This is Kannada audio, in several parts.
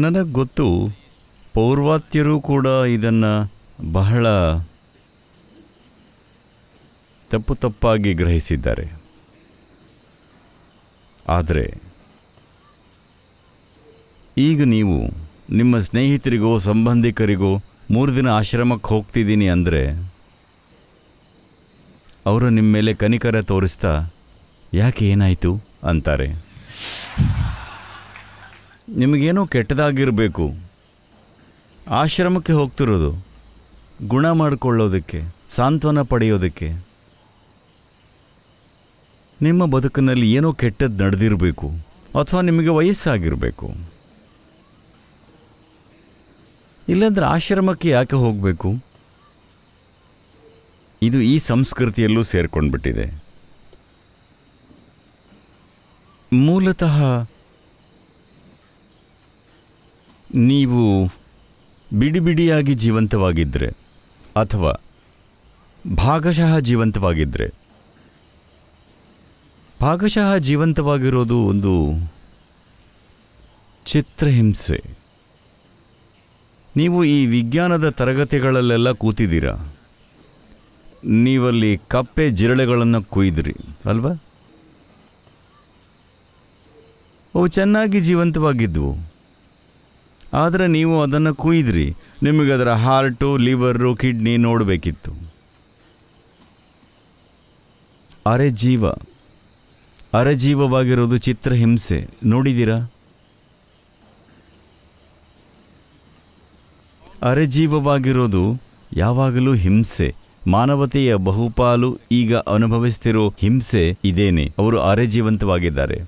ನನಗೆ ಗೊತ್ತು ಪೌರ್ವಾತ್ಯರು ಕೂಡ ಇದನ್ನು ಬಹಳ ತಪ್ಪು ತಪ್ಪಾಗಿ ಗ್ರಹಿಸಿದ್ದಾರೆ ಆದರೆ ಈಗ ನೀವು ನಿಮ್ಮ ಸ್ನೇಹಿತರಿಗೋ ಸಂಬಂಧಿಕರಿಗೋ ಮೂರು ದಿನ ಆಶ್ರಮಕ್ಕೆ ಹೋಗ್ತಿದ್ದೀನಿ ಅಂದರೆ ಅವರು ನಿಮ್ಮ ಮೇಲೆ ಕನಿಕರ ತೋರಿಸ್ತಾ ಯಾಕೆ ಏನಾಯಿತು ಅಂತಾರೆ ನಿಮಗೇನೋ ಕೆಟ್ಟದಾಗಿರಬೇಕು ಆಶ್ರಮಕ್ಕೆ ಹೋಗ್ತಿರೋದು ಗುಣ ಮಾಡಿಕೊಳ್ಳೋದಕ್ಕೆ ಸಾಂತ್ವನ ಪಡೆಯೋದಕ್ಕೆ ನಿಮ್ಮ ಬದುಕಿನಲ್ಲಿ ಏನೋ ಕೆಟ್ಟದ್ದು ನಡೆದಿರಬೇಕು ಅಥವಾ ನಿಮಗೆ ವಯಸ್ಸಾಗಿರಬೇಕು ಇಲ್ಲಾಂದ್ರೆ ಆಶ್ರಮಕ್ಕೆ ಯಾಕೆ ಹೋಗಬೇಕು ಇದು ಈ ಸಂಸ್ಕೃತಿಯಲ್ಲೂ ಸೇರ್ಕೊಂಡ್ಬಿಟ್ಟಿದೆ ಮೂಲತಃ ನೀವು ಬಿಡಿ ಬಿಡಿಯಾಗಿ ಜೀವಂತವಾಗಿದ್ದರೆ ಅಥವಾ ಭಾಗಶಃ ಜೀವಂತವಾಗಿದ್ದರೆ ಭಾಗಶಃ ಜೀವಂತವಾಗಿರೋದು ಒಂದು ಚಿತ್ರಹಿಂಸೆ ನೀವು ಈ ವಿಜ್ಞಾನದ ತರಗತಿಗಳಲ್ಲೆಲ್ಲ ಕೂತಿದ್ದೀರಾ ನೀವಲ್ಲಿ ಕಪ್ಪೆ ಜಿರಳೆಗಳನ್ನು ಕುಯ್ದಿರಿ ಅಲ್ವಾ ಅವು ಚೆನ್ನಾಗಿ ಜೀವಂತವಾಗಿದ್ದವು ಆದರೆ ನೀವು ಅದನ್ನು ಕುಯ್ದ್ರಿ ನಿಮಗೆ ಅದರ ಹಾರ್ಟು ಲಿವರು ಕಿಡ್ನಿ ನೋಡಬೇಕಿತ್ತು ಅರೆ ಜೀವ ಹಿಂಸೆ ಚಿತ್ರಹಿಂಸೆ ನೋಡಿದ್ದೀರಾ ಅರೆಜೀವವಾಗಿರೋದು ಯಾವಾಗಲೂ ಹಿಂಸೆ ಮಾನವತೆಯ ಬಹುಪಾಲು ಈಗ ಅನುಭವಿಸ್ತಿರೋ ಹಿಂಸೆ ಇದೇನೆ ಅವರು ಅರೆಜೀವಂತವಾಗಿದ್ದಾರೆ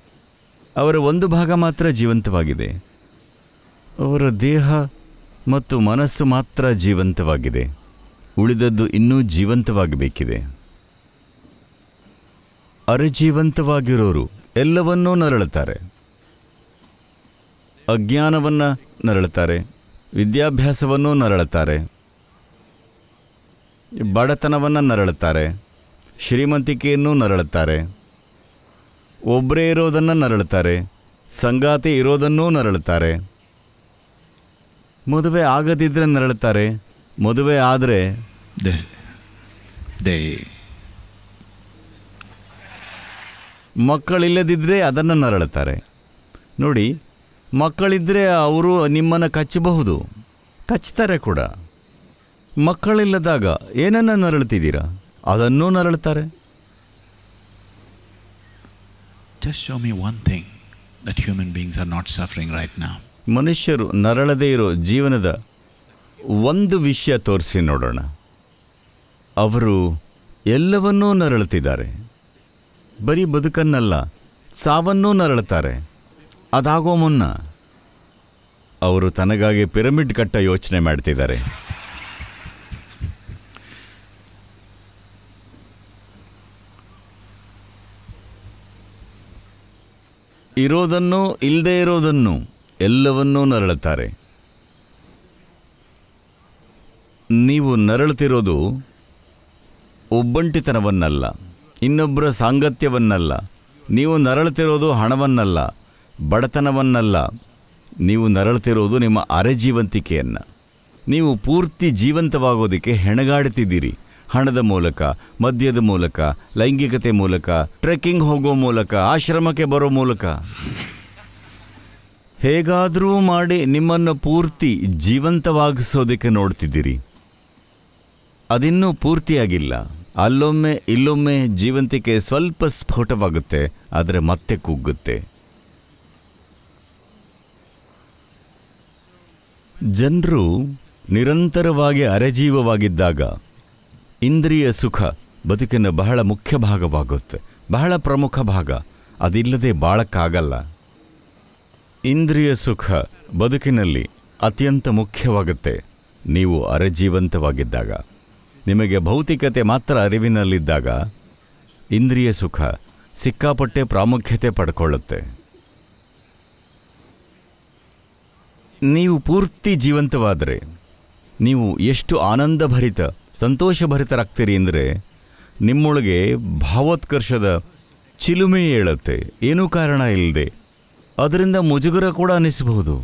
ಅವರ ಒಂದು ಭಾಗ ಮಾತ್ರ ಜೀವಂತವಾಗಿದೆ ಅವರ ದೇಹ ಮತ್ತು ಮನಸ್ಸು ಮಾತ್ರ ಜೀವಂತವಾಗಿದೆ ಉಳಿದದ್ದು ಇನ್ನೂ ಜೀವಂತವಾಗಬೇಕಿದೆ ಅರಿಜೀವಂತವಾಗಿರೋರು ಎಲ್ಲವನ್ನೂ ನರಳುತ್ತಾರೆ ಅಜ್ಞಾನವನ್ನು ನರಳುತ್ತಾರೆ ವಿದ್ಯಾಭ್ಯಾಸವನ್ನು ನರಳುತ್ತಾರೆ ಬಡತನವನ್ನು ನರಳುತ್ತಾರೆ ಶ್ರೀಮಂತಿಕೆಯನ್ನು ನರಳುತ್ತಾರೆ ಒಬ್ಬರೇ ಇರೋದನ್ನು ನರಳುತ್ತಾರೆ ಸಂಗಾತಿ ಇರೋದನ್ನೂ ನರಳುತ್ತಾರೆ ಮದುವೆ ಆಗದಿದ್ರೆ ನರಳುತ್ತಾರೆ ಮದುವೆ ಆದರೆ ದೇ ಮಕ್ಕಳಿಲ್ಲದಿದ್ದರೆ ಅದನ್ನು ನರಳುತ್ತಾರೆ ನೋಡಿ ಮಕ್ಕಳಿದ್ದರೆ ಅವರು ನಿಮ್ಮನ್ನು ಕಚ್ಚಬಹುದು ಕಚ್ತಾರೆ ಕೂಡ ಮಕ್ಕಳಿಲ್ಲದಾಗ ಏನನ್ನು ನರಳುತ್ತಿದ್ದೀರಾ ಅದನ್ನೂ ನರಳುತ್ತಾರೆ just show me one thing that human beings are not suffering right ನಾವು ಮನುಷ್ಯರು ನರಳದೇ ಇರೋ ಜೀವನದ ಒಂದು ವಿಷಯ ತೋರಿಸಿ ನೋಡೋಣ ಅವರು ಎಲ್ಲವನ್ನೂ ನರಳುತ್ತಿದ್ದಾರೆ ಬರೀ ಬದುಕನ್ನಲ್ಲ ಸಾವನ್ನೂ ನರಳುತ್ತಾರೆ ಅದಾಗೋ ಮುನ್ನ ಅವರು ತನಗಾಗಿ ಪಿರಮಿಡ್ ಕಟ್ಟ ಯೋಚನೆ ಮಾಡ್ತಿದ್ದಾರೆ ಇರೋದನ್ನು ಇಲ್ಲದೇ ಇರೋದನ್ನು ಎಲ್ಲವನ್ನೂ ನರಳುತ್ತಾರೆ ನೀವು ನರಳುತ್ತಿರೋದು ಒಬ್ಬಂಟಿತನವನ್ನಲ್ಲ ಇನ್ನೊಬ್ಬರ ಸಾಂಗತ್ಯವನ್ನಲ್ಲ ನೀವು ನರಳುತ್ತಿರೋದು ಹಣವನ್ನಲ್ಲ ಬಡತನವನ್ನಲ್ಲ ನೀವು ನರಳುತ್ತಿರೋದು ನಿಮ್ಮ ಅರೆಜೀವಂತಿಕೆಯನ್ನು ನೀವು ಪೂರ್ತಿ ಜೀವಂತವಾಗೋದಕ್ಕೆ ಹೆಣಗಾಡುತ್ತಿದ್ದೀರಿ ಹಣದ ಮೂಲಕ ಮದ್ಯದ ಮೂಲಕ ಲೈಂಗಿಕತೆ ಮೂಲಕ ಟ್ರೆಕ್ಕಿಂಗ್ ಹೋಗೋ ಮೂಲಕ ಆಶ್ರಮಕ್ಕೆ ಬರೋ ಮೂಲಕ ಹೇಗಾದರೂ ಮಾಡಿ ನಿಮ್ಮನ್ನು ಪೂರ್ತಿ ಜೀವಂತವಾಗಿಸೋದಕ್ಕೆ ನೋಡ್ತಿದ್ದೀರಿ ಅದಿನ್ನೂ ಪೂರ್ತಿಯಾಗಿಲ್ಲ ಅಲ್ಲೊಮ್ಮೆ ಇಲ್ಲೊಮ್ಮೆ ಜೀವಂತಿಕೆ ಸ್ವಲ್ಪ ಸ್ಫೋಟವಾಗುತ್ತೆ ಆದರೆ ಮತ್ತೆ ಕುಗ್ಗುತ್ತೆ ಜನರು ನಿರಂತರವಾಗಿ ಅರೆಜೀವವಾಗಿದ್ದಾಗ ಇಂದ್ರಿಯ ಸುಖ ಬದುಕಿನ ಬಹಳ ಮುಖ್ಯ ಭಾಗವಾಗುತ್ತೆ ಬಹಳ ಪ್ರಮುಖ ಭಾಗ ಅದಿಲ್ಲದೆ ಬಾಳಕ್ಕಾಗಲ್ಲ ಇಂದ್ರಿಯ ಸುಖ ಬದುಕಿನಲ್ಲಿ ಅತ್ಯಂತ ಮುಖ್ಯವಾಗುತ್ತೆ ನೀವು ಅರೆಜೀವಂತವಾಗಿದ್ದಾಗ ನಿಮಗೆ ಭೌತಿಕತೆ ಮಾತ್ರ ಅರಿವಿನಲ್ಲಿದ್ದಾಗ ಇಂದ್ರಿಯ ಸುಖ ಸಿಕ್ಕಾಪಟ್ಟೆ ಪ್ರಾಮುಖ್ಯತೆ ಪಡ್ಕೊಳ್ಳುತ್ತೆ ನೀವು ಪೂರ್ತಿ ಜೀವಂತವಾದರೆ ನೀವು ಎಷ್ಟು ಆನಂದಭರಿತ ಸಂತೋಷಭರಿತರಾಗ್ತೀರಿ ಅಂದರೆ ನಿಮ್ಮೊಳಗೆ ಭಾವೋತ್ಕರ್ಷದ ಚಿಲುಮೆ ಏಳುತ್ತೆ ಏನೂ ಕಾರಣ ಇಲ್ಲದೆ ಅದರಿಂದ ಮುಜುಗರ ಕೂಡ ಅನಿಸಬಹುದು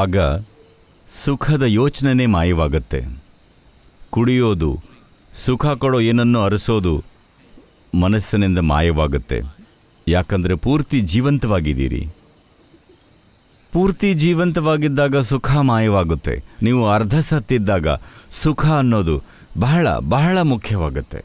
ಆಗ ಸುಖದ ಯೋಚನೆ ಮಾಯವಾಗುತ್ತೆ ಕುಡಿಯೋದು ಸುಖ ಕೊಡೋ ಏನನ್ನು ಅರಸೋದು ಮನಸ್ಸಿನಿಂದ ಮಾಯವಾಗುತ್ತೆ ಯಾಕಂದರೆ ಪೂರ್ತಿ ಜೀವಂತವಾಗಿದ್ದೀರಿ ಪೂರ್ತಿ ಜೀವಂತವಾಗಿದ್ದಾಗ ಸುಖ ಮಾಯವಾಗುತ್ತೆ ನೀವು ಅರ್ಧ ಸತ್ತಿದ್ದಾಗ ಸುಖ ಅನ್ನೋದು ಬಹಳ ಬಹಳ ಮುಖ್ಯವಾಗುತ್ತೆ